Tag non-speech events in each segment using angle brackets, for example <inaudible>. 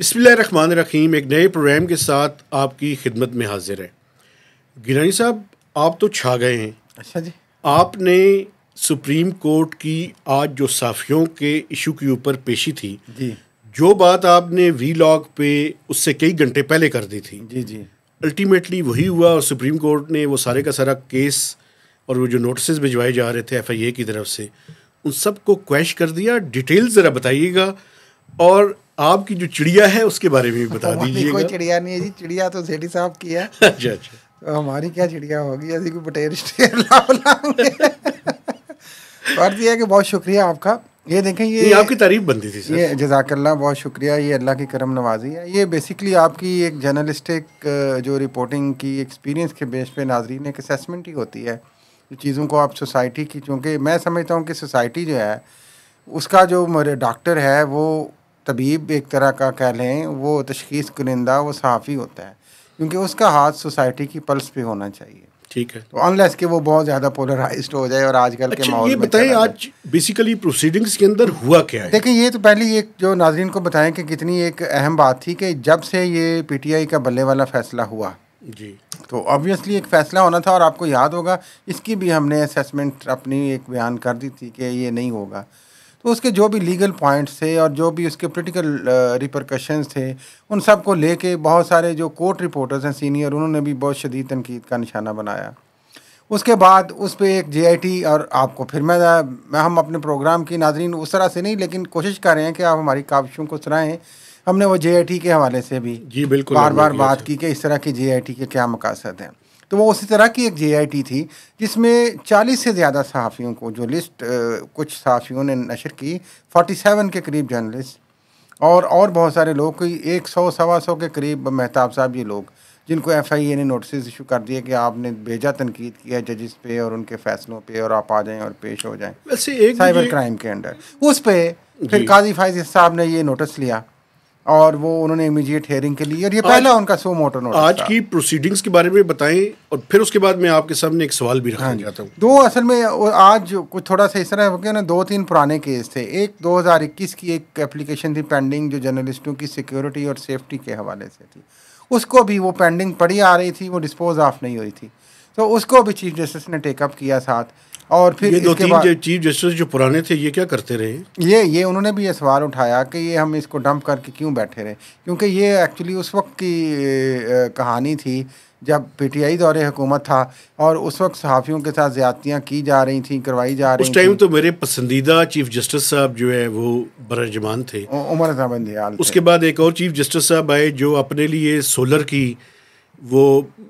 बसमान रहीम एक नए प्रोग्राम के साथ आपकी खिदमत में हाजिर है गिरानी साहब आप तो छा गए हैं अच्छा जी आपने सुप्रीम कोर्ट की आज जो साफियों के इशू के ऊपर पेशी थी जी जो बात आपने वी लॉग पे उससे कई घंटे पहले कर दी थी जी जी अल्टीमेटली वही हुआ और सुप्रीम कोर्ट ने वो सारे का सारा केस और वो जो नोटिस भिजवाए जा रहे थे एफ आई ए की तरफ से उन सबको क्वैश कर दिया डिटेल ज़रा बताइएगा और आपकी जो चिड़िया है उसके बारे में भी बता दीजिए कोई चिड़िया नहीं है जी चिड़िया तो सेठी साहब की है <laughs> अच्छा अच्छा तो हमारी क्या चिड़िया होगी ऐसी कोई बटेर और <laughs> यह है कि बहुत शुक्रिया आपका ये देखें ये, आपकी तारीफ बनती थी सर ये जजाकल्ला बहुत शुक्रिया ये अल्लाह की करम नवाजी है ये बेसिकली आपकी एक जर्नलिस्टिक जो रिपोर्टिंग की एक्सपीरियंस के बेस पे नाजरीन एक असेसमेंट ही होती है चीज़ों को आप सोसाइटी की चूँकि मैं समझता हूँ कि सोसाइटी जो है उसका जो डॉक्टर है वो तबीब एक तरह का कह लें वो तशखीस कुनिंदा वो सहाफ़ी होता है क्योंकि उसका हाथ सोसाइटी की पल्स पे होना चाहिए ठीक है तो अनलेस के वो बहुत ज़्यादा पोलराइज हो जाए और आजकल अच्छा, के माहौल ये बताएं आज बेसिकली प्रोसीडिंग्स के अंदर हुआ क्या है देखिए ये तो पहले ये जो नाजरन को बताएं कि कितनी एक अहम बात थी कि जब से ये पीटीआई का बल्ले वाला फैसला हुआ जी तो ऑब्वियसली एक फ़ैसला होना था और आपको याद होगा इसकी भी हमने असेसमेंट अपनी एक बयान कर दी थी कि ये नहीं होगा तो उसके जो भी लीगल पॉइंट्स थे और जो भी उसके पोलिटिकल रिप्रकशंस uh, थे उन सब को लेके बहुत सारे जो कोर्ट रिपोर्टर्स हैं सीनियर उन्होंने भी बहुत शदीद तनकीद का निशाना बनाया उसके बाद उस पर एक जे और आपको फिर मैं मैं हम अपने प्रोग्राम की नाजरीन उस तरह से नहीं लेकिन कोशिश कर रहे हैं कि आप हमारी काविशों को सुनाएँ हमने वो जे के हवाले से भी जी बिल्कुल बार बार बात की कि इस तरह की जे के क्या मकासद हैं तो वो उसी तरह की एक जे थी जिसमें चालीस से ज़्यादा सहाफ़ियों को जो लिस्ट कुछ सहाफ़ियों ने नशर की फोटी सेवन के करीब जर्नलिस्ट और और बहुत सारे लोग कोई एक सौ सवा सौ के करीब महताब साहब ये लोग जिनको एफ आई ए ने नोटिस इशू कर दिए कि आपने भेजा तनकीद किया जजिस पे और उनके फैसलों पे और आप आ जाएं और पेश हो जाएं वैसे एक साइबर क्राइम के अंडर उस पर फिर काजी फाइज साहब ने ये नोटिस लिया और वो उन्होंने इमीडिएट हेयरिंग के लिए और ये पहला उनका सो मोटर नोट आज की प्रोसीडिंग्स के बारे में बताएं और फिर उसके बाद मैं आपके सामने एक सवाल भी रखना हाँ चाहता हूँ दो असल में आज कुछ थोड़ा सा इस तरह हो गया ना दो तीन पुराने केस थे एक 2021 की एक एप्लीकेशन थी पेंडिंग जो जर्नलिस्टों की सिक्योरिटी और सेफ्टी के हवाले से थी उसको भी वो पेंडिंग पड़ी आ रही थी वो डिस्पोज ऑफ नहीं हुई थी तो उसको भी चीफ जस्टिस ने टेकअप किया साथ और फिर ये दो तीन चीफ जस्टिस जो पुराने थे ये क्या करते रहे ये ये उन्होंने भी ये सवाल उठाया कि ये हम इसको डंप करके क्यों बैठे रहे क्योंकि ये एक्चुअली उस वक्त की कहानी थी जब पीटीआई दौरे हुकूमत था और उस वक्त सहाफ़ियों के साथ ज़्यादतियाँ की जा रही थी करवाई जा रही उस टाइम तो मेरे पसंदीदा चीफ जस्टिस साहब जो है वो बरजमान थे उमर साहब उसके बाद एक और चीफ जस्टिस साहब आए जो अपने लिए सोलर की वो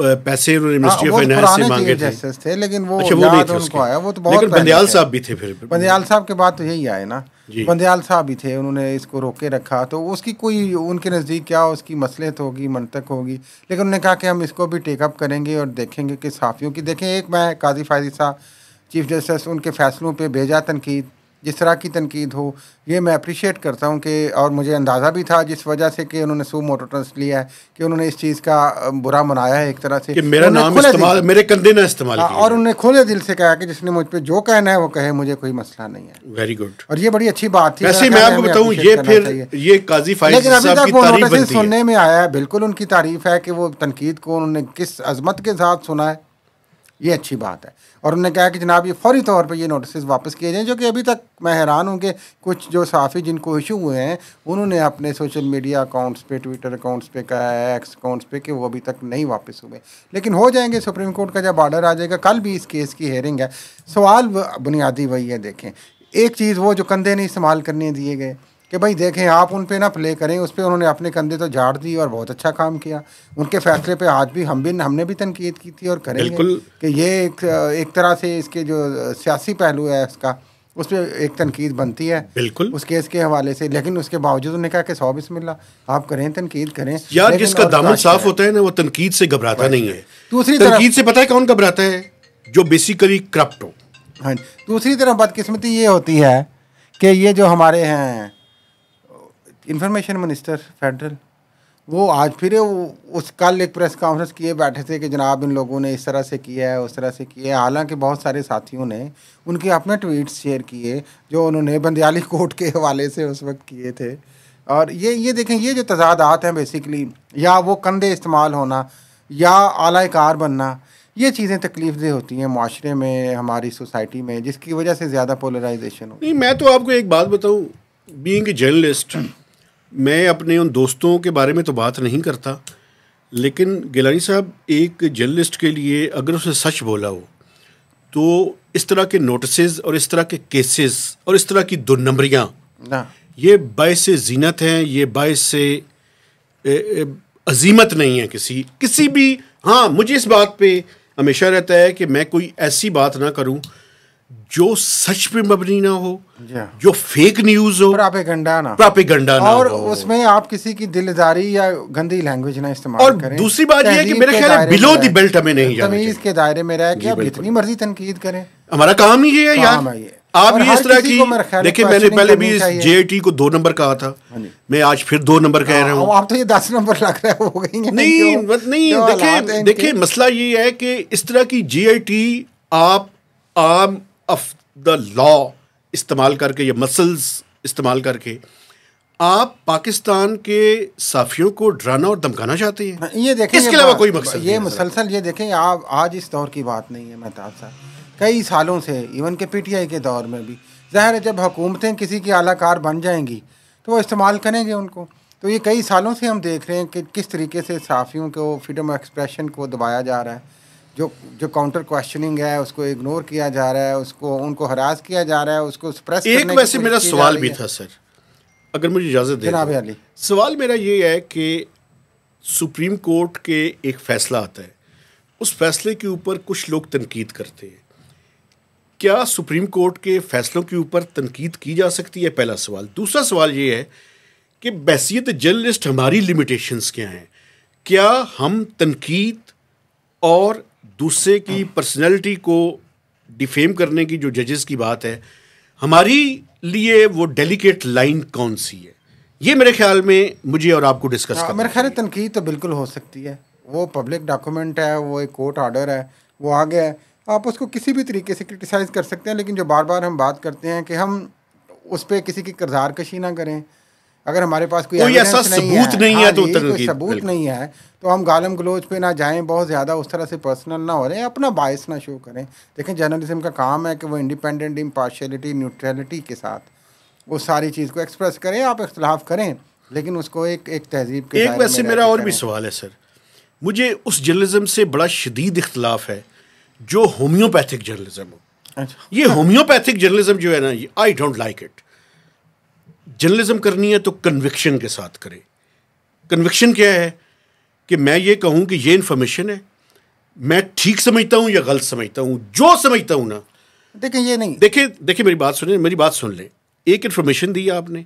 पैसे उन्होंने मिनिस्ट्री ऑफ फाइनेंस से मांगे थे।, थे लेकिन वो अच्छा, वो याद उनको आया वो तो बहुत लेकिन बंदयाल साहब भी थे फिर बंदयाल साहब के बाद तो यही आए ना बंदयाल साहब भी थे उन्होंने इसको रोक के रखा तो उसकी कोई उनके नज़दीक क्या उसकी तो होगी मनतक होगी लेकिन उन्होंने कहा कि हम इसको भी टेकअप करेंगे और देखेंगे कि साफ़ियों की देखें एक मैं काजी फाजी साहब चीफ जस्टिस उनके फैसलों पर भेजा तनकीद जिस तरह की तनकीद हो ये मैं अप्रिशिएट करता हूँ कि और मुझे अंदाज़ा भी था जिस वजह से कि उन्होंने सो मोटो ट्रस्ट लिया है कि उन्होंने इस चीज़ का बुरा मनाया है एक तरह से कि मेरा नाम इस्तेमाल मेरे कंधे ना इस्तेमाल हाँ, और उन्होंने खोले दिल से कहा कि जिसने मुझ पर जो कहना है वो कहे मुझे कोई मसला नहीं है वेरी गुड और ये बड़ी अच्छी बात थी वैसे मैं आपको ये फिर ये काजी लेकिन अभी तक वो सुनने में आया है बिल्कुल उनकी तारीफ है कि वो तनकीद को उन्होंने किस अजमत के साथ सुना है ये अच्छी बात है और उन्होंने कहा कि जनाब ये फौरी तौर पर ये नोटिस वापस किए जाएँ जो कि अभी तक मैं हैरान हूँ कि कुछ जो साफ़ी जिनको इशू हुए हैं उन्होंने अपने सोशल मीडिया अकाउंट्स पे ट्विटर अकाउंट्स पे है एक्स अकाउंट्स पे कि वो अभी तक नहीं वापस हुए लेकिन हो जाएंगे सुप्रीम कोर्ट का जब आर्डर आ जाएगा कल भी इस केस की हेयरिंग है सवाल बुनियादी वही है देखें एक चीज़ वो जो कंधे नहीं इस्तेमाल करने दिए गए कि भाई देखें आप उन पर ना प्ले करें उस पर उन्होंने अपने कंधे तो झाड़ दी और बहुत अच्छा काम किया उनके फैसले पे आज भी हम भी हमने भी तनकीद की थी और करेंगे कि ये एक, एक तरह से इसके जो सियासी पहलू है इसका उस पर एक तनकीद बनती है बिल्कुल उस केस के हवाले से लेकिन उसके बावजूद उन्होंने कहा कि सौ बिस्मिल्ला आप करें तनकीद करें यार जिसका दामन साफ होता है ना वो तनकीद से घबराता नहीं है दूसरी तनकीद से पता है कौन घबराता है जो बेसिकली करप्ट हो हाँ दूसरी तरफ बदकिस्मती ये होती है कि ये जो हमारे हैं इन्फॉर्मेशन मिनिस्टर फेडरल वो आज फिर वो उस कल एक प्रेस कॉन्फ्रेंस किए बैठे थे कि जनाब इन लोगों ने इस तरह से किया है उस तरह से किया है हालांकि बहुत सारे साथियों ने उनके अपने ट्वीट्स शेयर किए जो उन्होंने बंदियाली कोर्ट के हवाले से उस वक्त किए थे और ये ये देखें ये जो तजादात हैं बेसिकली या वो कंधे इस्तेमाल होना या आला कार बनना ये चीज़ें तकलीफ दे होती हैं माशरे में हमारी सोसाइटी में जिसकी वजह से ज़्यादा पोलराइजेशन हो नहीं मैं तो आपको एक बात बताऊँ बींग जर्नलिस्ट मैं अपने उन दोस्तों के बारे में तो बात नहीं करता लेकिन गिलानी साहब एक जर्नलिस्ट के लिए अगर उसने सच बोला हो तो इस तरह के नोटिस और इस तरह के केसेस और इस तरह की दो नंबरियाँ ये बायस जीनत हैं ये बायस से अजीमत नहीं है किसी किसी भी हाँ मुझे इस बात पे हमेशा रहता है कि मैं कोई ऐसी बात ना करूं जो सच पे मबनी ना हो जो फेक न्यूज हो प्रापे गंडा ना प्रापे गंडा ना और उसमें आप किसी की दिलदारी या गंदी लैंग्वेज ना इस्तेमाल और करें दूसरी बात यह कि मेरे ख्याल बिलो दी बेल्ट हमें नहीं जाना चाहिए के दायरे में रह के आप जितनी मर्जी तनकीद करें हमारा काम ही ये है यार आप ये इस तरह की देखिए मैंने पहले भी जे को दो नंबर कहा था हाँ मैं आज फिर दो नंबर कह रहा हूँ हाँ, आप तो ये दस नंबर लग रहे हो गई नहीं नहीं देखिए देखिए मसला ये है कि इस तरह की जे आप आम ऑफ द लॉ इस्तेमाल करके या मसल्स इस्तेमाल करके आप पाकिस्तान के साफियों को डराना और धमकाना चाहते हैं हाँ, ये देखें इसके अलावा कोई मकसद ये मुसलसल ये देखें आप आज इस दौर की बात नहीं है मेहताब साहब कई सालों से इवन के पीटीआई के दौर में भी ज़ाहिर है जब हुकूमतें किसी की आलाकार बन जाएंगी तो वो इस्तेमाल करेंगे उनको तो ये कई सालों से हम देख रहे हैं कि किस तरीके से साफियों को फ्रीडम ऑफ एक्सप्रेशन को दबाया जा रहा है जो जो काउंटर क्वेश्चनिंग है उसको इग्नोर किया जा रहा है उसको उनको हरास किया जा रहा है उसको सप्रेस एक वैसे मेरा सवाल भी था सर अगर मुझे इजाज़त दे सवाल मेरा ये है कि सुप्रीम कोर्ट के एक फ़ैसला आता है उस फैसले के ऊपर कुछ लोग तनकीद करते हैं क्या सुप्रीम कोर्ट के फैसलों के ऊपर तनकीद की जा सकती है पहला सवाल दूसरा सवाल ये है कि बैसीत जर्नलिस्ट हमारी लिमिटेशंस क्या हैं क्या हम तनकीद और दूसरे की पर्सनैलिटी हाँ। को डिफेम करने की जो जजेस की बात है हमारी लिए वो डेलिकेट लाइन कौन सी है ये मेरे ख्याल में मुझे और आपको डिस्कस हाँ, करना मेरे ख्याल तनकीद तो बिल्कुल हो सकती है वो पब्लिक डॉक्यूमेंट है वो एक कोर्ट ऑर्डर है वो आगे है आप उसको किसी भी तरीके से क्रिटिसाइज़ कर सकते हैं लेकिन जो बार बार हम बात करते हैं कि हम उस पर किसी की करजार कशी ना करें अगर हमारे पास कोई ऐसा सबूत नहीं है, नहीं है हाँ तो कोई सबूत नहीं है तो हम गालम गलोच पे ना जाएं बहुत ज़्यादा उस तरह से पर्सनल ना हो रहे अपना बायस ना शो करें देखें जर्नलिज्म का काम है कि वो इंडिपेंडेंट इम्पार्शलिटी न्यूट्रलिटी के साथ वो सारी चीज़ को एक्सप्रेस करें आप इख्तलाफ करें लेकिन उसको एक एक तहजीब के एक वैसे मेरा और भी सवाल है सर मुझे उस जर्नलिज्म से बड़ा शदीद इख्तलाफ है जो होम्योपैथिक जर्नलिज्म हो अच्छा। ये होम्योपैथिक जर्नलिज्म जो है ना I don't like it journalism करनी है तो कन्विक्शन के साथ करें कन्विक्शन क्या है कि मैं ये कहूँ कि ये इन्फॉर्मेशन है मैं ठीक समझता हूँ या गलत समझता हूँ जो समझता हूँ ना देखें ये नहीं देखिए देखिए मेरी बात सुने मेरी बात सुन लें एक इन्फॉर्मेशन दी आपने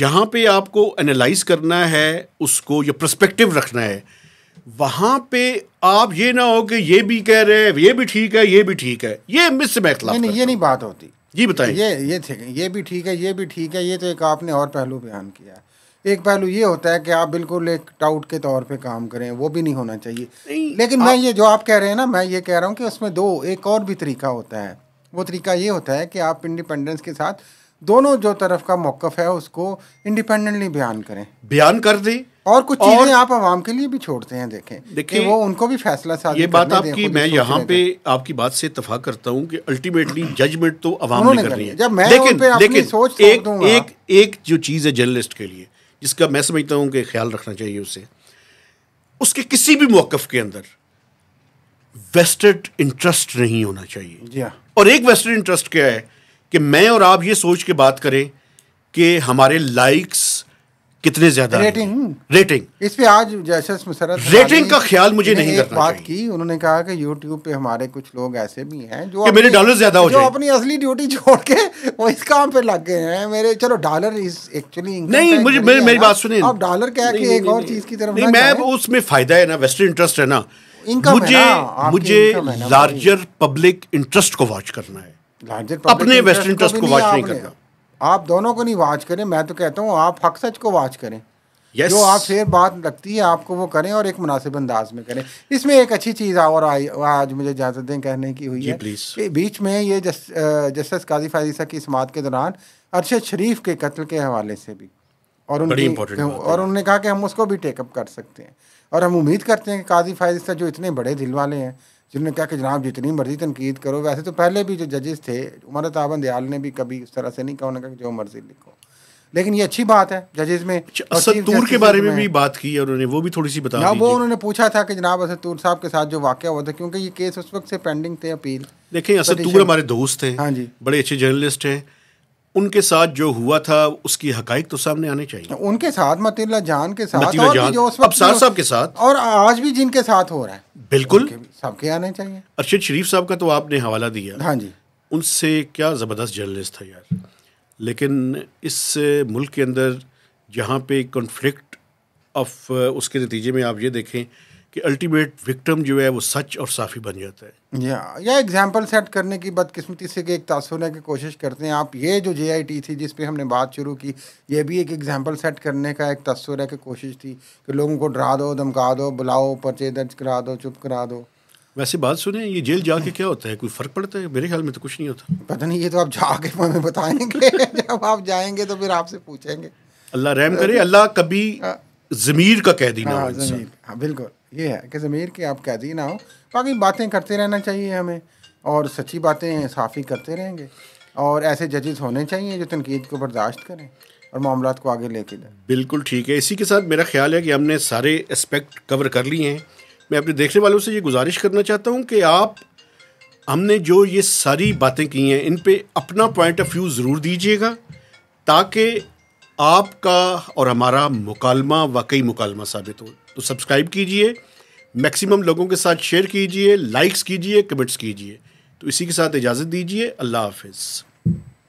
जहाँ पे आपको एनालाइज करना है उसको या प्रस्पेक्टिव रखना है वहाँ पे आप ये ना हो कि ये भी कह रहे हैं ये भी ठीक है ये भी ठीक है ये मिस नहीं, नहीं ये नहीं बात होती जी बताइए ये ये ठीक ये भी ठीक है ये भी ठीक है ये तो एक आपने और पहलू बयान किया एक पहलू ये होता है कि आप बिल्कुल एक टाउट के तौर पे काम करें वो भी नहीं होना चाहिए लेकिन मैं ये जो आप कह रहे हैं ना मैं ये कह रहा हूँ कि उसमें दो एक और भी तरीका होता है वो तरीका ये होता है कि आप इंडिपेंडेंस के साथ दोनों जो तरफ का मौक़ है उसको इंडिपेंडेंटली बयान करें बयान कर दी और कुछ और... चीजें आप आवाम के लिए भी छोड़ते हैं देखें देखिए वो उनको भी फैसला साथ ये बात आपकी मैं यहाँ पे आपकी बात से इतफाक करता हूँ कि अल्टीमेटली जजमेंट <coughs> तो आवाम ने करनी है जब मैं लेकिन लेकिन सोच एक एक एक जो चीज़ है जर्नलिस्ट के लिए जिसका मैं समझता हूँ कि ख्याल रखना चाहिए उसे उसके किसी भी मौकफ के अंदर वेस्टेड इंटरेस्ट नहीं होना चाहिए हाँ। और एक वेस्टेड इंटरेस्ट क्या है कि मैं और आप ये सोच के बात करें कि हमारे लाइक्स कितने ज्यादा रेटिंग रेटिंग इस पे आज जैसे रेटिंग का ख्याल मुझे नहीं करना बात की उन्होंने कहा कि यूट्यूब पे हमारे कुछ लोग ऐसे भी हैं जो मेरे डॉलर ज्यादा हो जाए अपनी असली ड्यूटी छोड़ के वो इस काम पे लग गए हैं मेरे चलो डॉलर इज एक्चुअली नहीं मुझे मेरी मेरी बात सुनिए आप डॉलर कह के एक और चीज की तरफ नहीं मैं उसमें फायदा है ना वेस्टर्न इंटरेस्ट है ना मुझे मुझे लार्जर पब्लिक इंटरेस्ट को वॉच करना है अपने वेस्टर्न इंटरेस्ट को वॉच नहीं करना आप दोनों को नहीं वाच करें मैं तो कहता हूँ आप हक सच को वाच करें yes. जो आप शेर बात लगती है आपको वो करें और एक मुनासिब अंदाज में करें इसमें एक अच्छी चीज़ और आई आज मुझे इजाज़त दें कहने की हुई है कि बीच में ये जस्टिस काजी फायसा की समात के दौरान अरशद शरीफ के कत्ल के हवाले से भी और उनकी और उन्होंने कहा कि हम उसको भी टेकअप कर सकते हैं और हम उम्मीद करते हैं कि काजी फायसा जो इतने बड़े दिल वाले हैं जिन्होंने कहा कि जनाब जितनी मर्जी तनकीद करो वैसे तो पहले भी जो जजेस थे उमर ताबन दयाल ने भी कभी उस तरह से नहीं कहा उन्होंने कहा कि जो मर्जी लिखो लेकिन ये अच्छी बात है जजेस में अच्छा, असदूर के बारे में भी बात की उन्होंने वो भी थोड़ी सी बता वो उन्होंने पूछा था कि जनाब असदूर साहब के साथ जो वाक्य हुआ था क्योंकि ये केस उस वक्त से पेंडिंग थे अपील देखिए असदूर हमारे दोस्त हैं हाँ जी बड़े अच्छे जर्नलिस्ट हैं उनके साथ जो हुआ था उसकी हकाइक तो सामने आने चाहिए तो उनके साथ मतिल्ला जान के साथ और जान, जो उस सार साहब के साथ और आज भी जिनके साथ हो रहा है बिल्कुल सबके आने चाहिए अर्शद शरीफ साहब का तो आपने हवाला दिया हाँ जी उनसे क्या ज़बरदस्त जर्नलिस्ट था यार लेकिन इस मुल्क के अंदर जहाँ पे कॉन्फ्लिक्ट ऑफ उसके नतीजे में आप ये देखें कि अल्टीमेट विक्टिम जो है वो सच और साफ़ी बन जाता है या या एग्जांपल सेट करने की बदकिस्मती से कि एक तासुरने की कोशिश करते हैं आप ये जो जे आई टी थी जिस पे हमने बात शुरू की ये भी एक एग्जांपल सेट करने का एक तस्वुर की कोशिश थी कि लोगों को डरा दो धमका दो बुलाओ पर्चे दर्ज करा दो चुप करा दो वैसे बात सुने ये जेल जाके क्या होता है कोई फ़र्क पड़ता है मेरे ख्याल में तो कुछ नहीं होता पता नहीं ये तो आप जाके हमें बताएंगे <laughs> जब आप जाएंगे तो फिर आपसे पूछेंगे अल्लाह रहम करे अल्लाह कभी हाँ। ज़मीर का कह देना हाँ, हाँ, बिल्कुल ये है कि ज़मीर के आप कैदी ना हो बाकी बातें करते रहना चाहिए हमें और सच्ची बातें साफ़ी करते रहेंगे और ऐसे जजेस होने चाहिए जो तनकीद को बर्दाश्त करें और मामला को आगे लेके जाए बिल्कुल ठीक है इसी के साथ मेरा ख्याल है कि हमने सारे एस्पेक्ट कवर कर लिए हैं मैं अपने देखने वालों से ये गुजारिश करना चाहता हूँ कि आप हमने जो ये सारी बातें की हैं इन पर अपना पॉइंट ऑफ व्यू ज़रूर दीजिएगा ताकि आपका और हमारा मुकालमा वाकई मुकालमा साबित हो तो सब्सक्राइब कीजिए मैक्सिमम लोगों के साथ शेयर कीजिए लाइक्स कीजिए कमेंट्स कीजिए तो इसी के साथ इजाज़त दीजिए अल्लाह हाफिज़